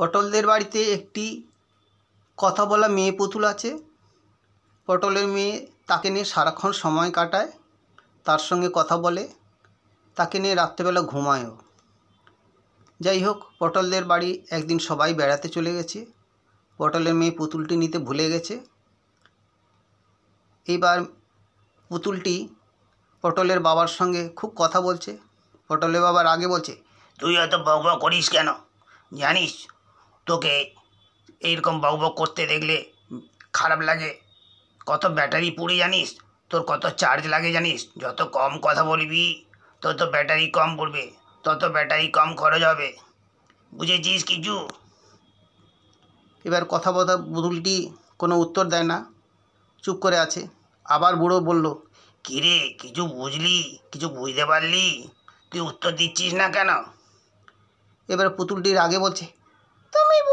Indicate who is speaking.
Speaker 1: পটলদের বাড়িতে একটি কথা বলা মেয়ে পুতুল আছে পটলের মেয়ে তাকে নিয়ে সারাক্ষণ সময় কাটায় তার সঙ্গে কথা বলে তাকে নিয়ে রাত্রেবেলা ঘুমায়ও যাই হোক পটলদের বাড়ি একদিন সবাই বেড়াতে চলে গেছে পটলের মেয়ে পুতুলটি নিতে ভুলে গেছে এইবার পুতুলটি পটলের বাবার সঙ্গে খুব কথা বলছে পটলের বাবার আগে বলছে
Speaker 2: তুই এত বক করিস কেন জানিস তোকে এইরকম বকবক করতে দেখলে খারাপ লাগে কত ব্যাটারি পুড়ে জানিস তোর কত চার্জ লাগে জানিস যত কম কথা বলবি তত ব্যাটারি কম পড়বে তত ব্যাটারি কম খরচ হবে বুঝেছিস
Speaker 1: কিছু এবার কথা বথা বুদুলটি কোনো উত্তর দেয় না চুপ করে আছে আবার বুড়ো বলল কিরে কিছু বুঝলি
Speaker 2: কিছু বুঝতে পারলি তুই উত্তর দিচ্ছিস না কেন
Speaker 1: এবার পুতুলটির আগে বলছে
Speaker 3: তুমি